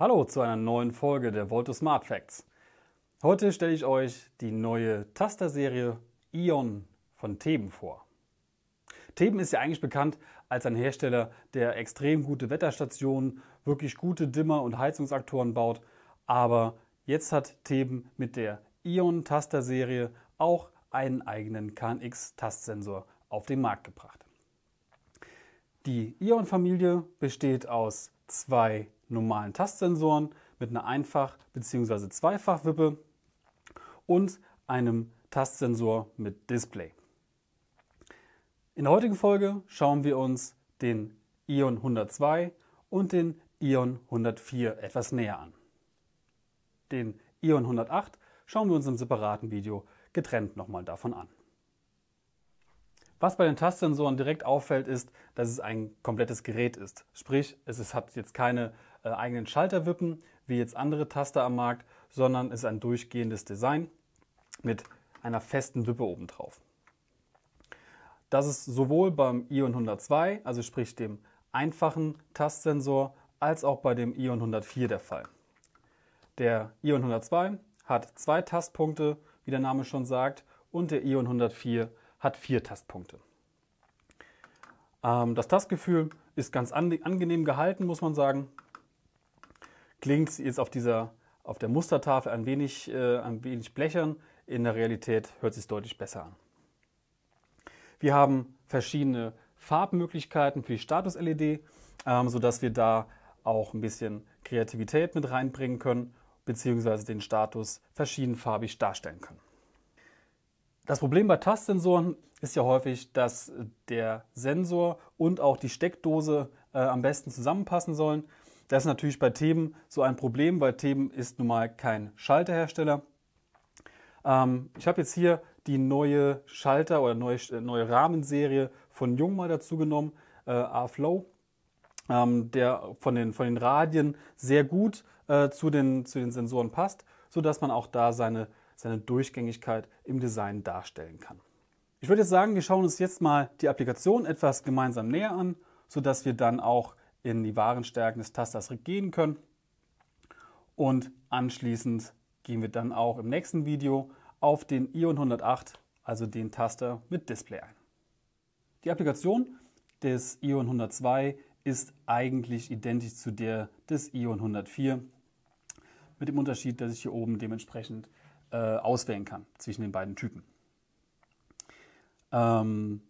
Hallo zu einer neuen Folge der Volto Smart Facts. Heute stelle ich euch die neue Tasterserie Ion von Theben vor. Theben ist ja eigentlich bekannt als ein Hersteller, der extrem gute Wetterstationen, wirklich gute Dimmer und Heizungsaktoren baut, aber jetzt hat Theben mit der Ion Tasterserie auch einen eigenen KNX Tastsensor auf den Markt gebracht. Die Ion Familie besteht aus zwei normalen Tastsensoren mit einer Einfach- bzw. Zweifachwippe und einem Tastsensor mit Display. In der heutigen Folge schauen wir uns den Ion 102 und den Ion 104 etwas näher an. Den Ion 108 schauen wir uns im separaten Video getrennt nochmal davon an. Was bei den Tastsensoren direkt auffällt, ist, dass es ein komplettes Gerät ist. Sprich, es hat jetzt keine äh, eigenen Schalterwippen, wie jetzt andere Taster am Markt, sondern ist ein durchgehendes Design mit einer festen Wippe obendrauf. Das ist sowohl beim Ion 102, also sprich dem einfachen Tastsensor, als auch bei dem Ion 104 der Fall. Der Ion 102 hat zwei Tastpunkte, wie der Name schon sagt, und der Ion 104 hat vier Tastpunkte. Ähm, das Tastgefühl ist ganz angenehm gehalten, muss man sagen klingt jetzt auf dieser auf der Mustertafel ein wenig, äh, ein wenig blechern. In der Realität hört es sich deutlich besser an. Wir haben verschiedene Farbmöglichkeiten für die Status-LED, ähm, sodass wir da auch ein bisschen Kreativität mit reinbringen können, beziehungsweise den Status verschiedenfarbig darstellen können. Das Problem bei Tastsensoren ist ja häufig, dass der Sensor und auch die Steckdose äh, am besten zusammenpassen sollen. Das ist natürlich bei Themen so ein Problem, weil Themen ist nun mal kein Schalterhersteller. Ähm, ich habe jetzt hier die neue Schalter oder neue, äh, neue Rahmenserie von Jung mal dazu genommen, äh, A-Flow, ähm, der von den, von den Radien sehr gut äh, zu, den, zu den Sensoren passt, sodass man auch da seine, seine Durchgängigkeit im Design darstellen kann. Ich würde jetzt sagen, wir schauen uns jetzt mal die Applikation etwas gemeinsam näher an, sodass wir dann auch in die wahren Stärken des Tasters gehen können. Und anschließend gehen wir dann auch im nächsten Video auf den Ion 108, also den Taster mit Display ein. Die Applikation des Ion 102 ist eigentlich identisch zu der des Ion 104, mit dem Unterschied, dass ich hier oben dementsprechend äh, auswählen kann zwischen den beiden Typen. Ähm,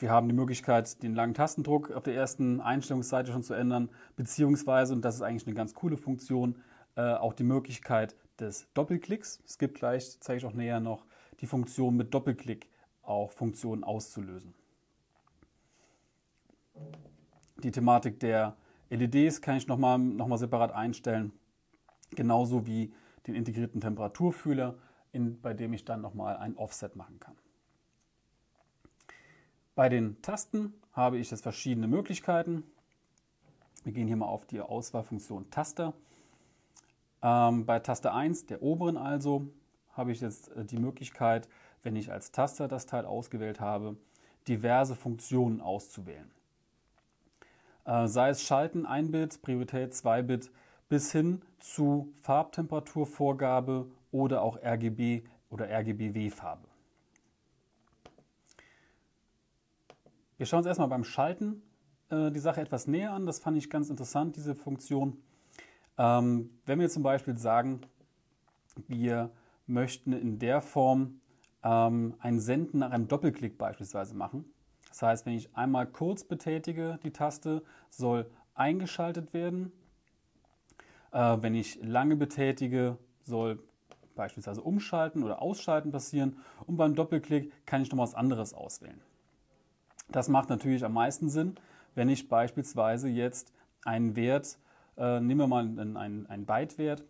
wir haben die Möglichkeit, den langen Tastendruck auf der ersten Einstellungsseite schon zu ändern, beziehungsweise, und das ist eigentlich eine ganz coole Funktion, äh, auch die Möglichkeit des Doppelklicks. Es gibt gleich, zeige ich auch näher noch, die Funktion mit Doppelklick auch Funktionen auszulösen. Die Thematik der LEDs kann ich nochmal noch mal separat einstellen, genauso wie den integrierten Temperaturfühler, in, bei dem ich dann nochmal ein Offset machen kann. Bei den Tasten habe ich jetzt verschiedene Möglichkeiten. Wir gehen hier mal auf die Auswahlfunktion Taster. Ähm, bei Taste 1, der oberen also, habe ich jetzt äh, die Möglichkeit, wenn ich als Taster das Teil ausgewählt habe, diverse Funktionen auszuwählen. Äh, sei es Schalten 1-Bit, Priorität 2-Bit, bis hin zu Farbtemperaturvorgabe oder auch RGB oder RGBW-Farbe. Wir schauen uns erstmal beim Schalten äh, die Sache etwas näher an. Das fand ich ganz interessant, diese Funktion. Ähm, wenn wir zum Beispiel sagen, wir möchten in der Form ähm, ein Senden nach einem Doppelklick beispielsweise machen. Das heißt, wenn ich einmal kurz betätige, die Taste soll eingeschaltet werden. Äh, wenn ich lange betätige, soll beispielsweise umschalten oder ausschalten passieren. Und beim Doppelklick kann ich noch was anderes auswählen. Das macht natürlich am meisten Sinn, wenn ich beispielsweise jetzt einen Wert, äh, nehmen wir mal einen, einen, einen Byte-Wert,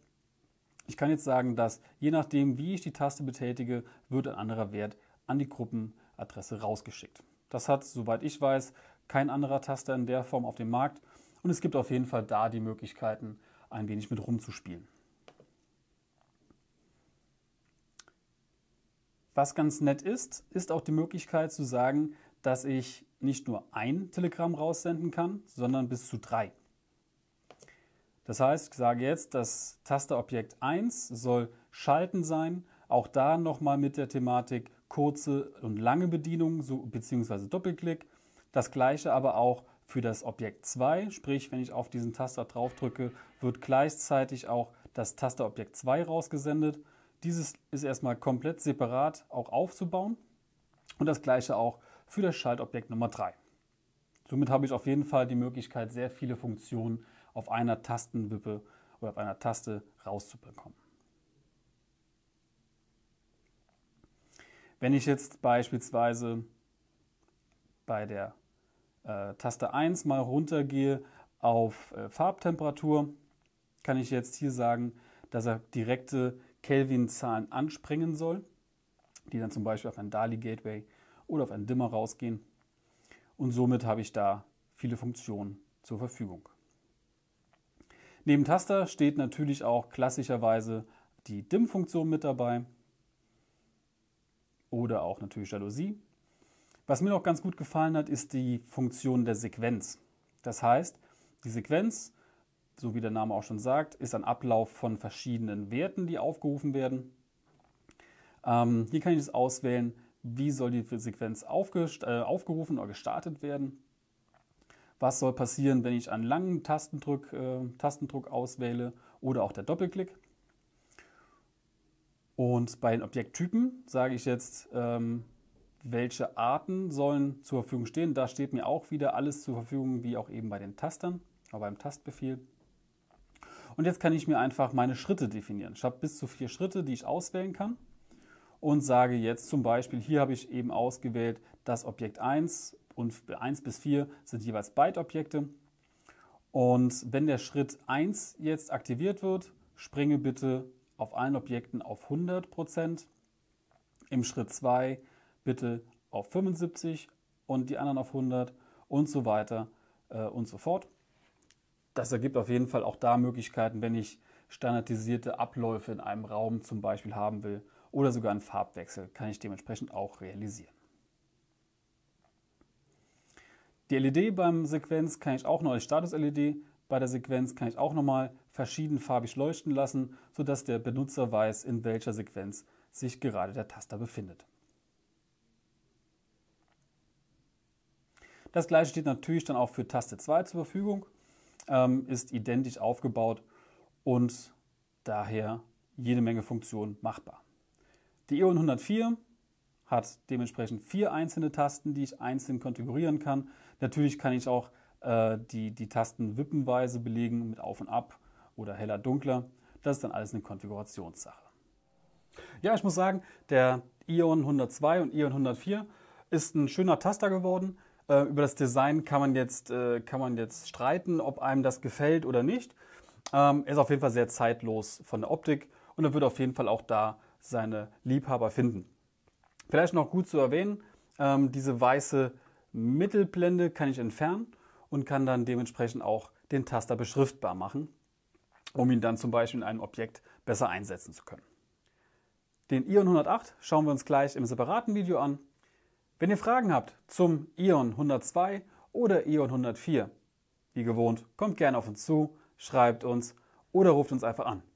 ich kann jetzt sagen, dass je nachdem, wie ich die Taste betätige, wird ein anderer Wert an die Gruppenadresse rausgeschickt. Das hat, soweit ich weiß, kein anderer Taster in der Form auf dem Markt und es gibt auf jeden Fall da die Möglichkeiten, ein wenig mit rumzuspielen. Was ganz nett ist, ist auch die Möglichkeit zu sagen, dass ich nicht nur ein Telegramm raussenden kann, sondern bis zu drei. Das heißt, ich sage jetzt, das Tasterobjekt 1 soll schalten sein. Auch da nochmal mit der Thematik kurze und lange Bedienung so, bzw. Doppelklick. Das gleiche aber auch für das Objekt 2, sprich, wenn ich auf diesen Taster drauf drücke, wird gleichzeitig auch das Tasterobjekt 2 rausgesendet. Dieses ist erstmal komplett separat auch aufzubauen. Und das gleiche auch für das Schaltobjekt Nummer 3. Somit habe ich auf jeden Fall die Möglichkeit, sehr viele Funktionen auf einer Tastenwippe oder auf einer Taste rauszubekommen. Wenn ich jetzt beispielsweise bei der äh, Taste 1 mal runtergehe auf äh, Farbtemperatur, kann ich jetzt hier sagen, dass er direkte Kelvin-Zahlen anspringen soll, die dann zum Beispiel auf ein DALI-Gateway oder auf einen Dimmer rausgehen. Und somit habe ich da viele Funktionen zur Verfügung. Neben Taster steht natürlich auch klassischerweise die dimm funktion mit dabei oder auch natürlich Jalousie. Was mir noch ganz gut gefallen hat, ist die Funktion der Sequenz. Das heißt, die Sequenz, so wie der Name auch schon sagt, ist ein Ablauf von verschiedenen Werten, die aufgerufen werden. Ähm, hier kann ich es auswählen, wie soll die Sequenz äh, aufgerufen oder gestartet werden, was soll passieren, wenn ich einen langen Tastendruck, äh, Tastendruck auswähle oder auch der Doppelklick. Und bei den Objekttypen sage ich jetzt, ähm, welche Arten sollen zur Verfügung stehen. Da steht mir auch wieder alles zur Verfügung, wie auch eben bei den Tastern, aber beim Tastbefehl. Und jetzt kann ich mir einfach meine Schritte definieren. Ich habe bis zu vier Schritte, die ich auswählen kann und sage jetzt zum Beispiel, hier habe ich eben ausgewählt, das Objekt 1 und 1 bis 4 sind jeweils Byte-Objekte. Und wenn der Schritt 1 jetzt aktiviert wird, springe bitte auf allen Objekten auf 100%. Im Schritt 2 bitte auf 75 und die anderen auf 100 und so weiter äh, und so fort. Das ergibt auf jeden Fall auch da Möglichkeiten, wenn ich standardisierte Abläufe in einem Raum zum Beispiel haben will, oder sogar einen Farbwechsel kann ich dementsprechend auch realisieren. Die LED beim Sequenz kann ich auch noch als Status-LED, bei der Sequenz kann ich auch nochmal verschiedenfarbig leuchten lassen, sodass der Benutzer weiß, in welcher Sequenz sich gerade der Taster befindet. Das gleiche steht natürlich dann auch für Taste 2 zur Verfügung, ähm, ist identisch aufgebaut und daher jede Menge Funktionen machbar. Die EON 104 hat dementsprechend vier einzelne Tasten, die ich einzeln konfigurieren kann. Natürlich kann ich auch äh, die, die Tasten wippenweise belegen mit Auf und Ab oder heller, dunkler. Das ist dann alles eine Konfigurationssache. Ja, ich muss sagen, der Ion 102 und Ion 104 ist ein schöner Taster geworden. Äh, über das Design kann man, jetzt, äh, kann man jetzt streiten, ob einem das gefällt oder nicht. Ähm, er ist auf jeden Fall sehr zeitlos von der Optik und er wird auf jeden Fall auch da seine Liebhaber finden. Vielleicht noch gut zu erwähnen, ähm, diese weiße Mittelblende kann ich entfernen und kann dann dementsprechend auch den Taster beschriftbar machen, um ihn dann zum Beispiel in einem Objekt besser einsetzen zu können. Den Ion 108 schauen wir uns gleich im separaten Video an. Wenn ihr Fragen habt zum Ion 102 oder Ion 104, wie gewohnt, kommt gerne auf uns zu, schreibt uns oder ruft uns einfach an.